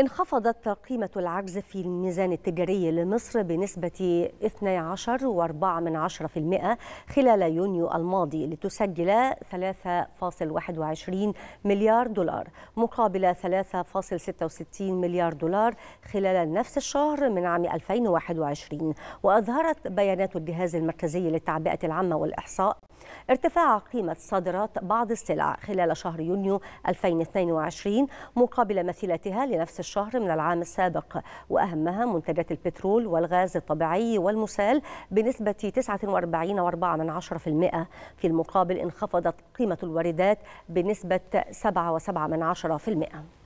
انخفضت قيمة العجز في الميزان التجاري لمصر بنسبة 12.4% خلال يونيو الماضي لتسجل 3.21 مليار دولار مقابل 3.66 مليار دولار خلال نفس الشهر من عام 2021 وأظهرت بيانات الجهاز المركزي للتعبئة العامة والإحصاء ارتفاع قيمة صادرات بعض السلع خلال شهر يونيو 2022 مقابل مثيلتها لنفس الشهر من العام السابق وأهمها منتجات البترول والغاز الطبيعي والمسال بنسبة 49.4% في المقابل انخفضت قيمة الواردات بنسبة 7.7%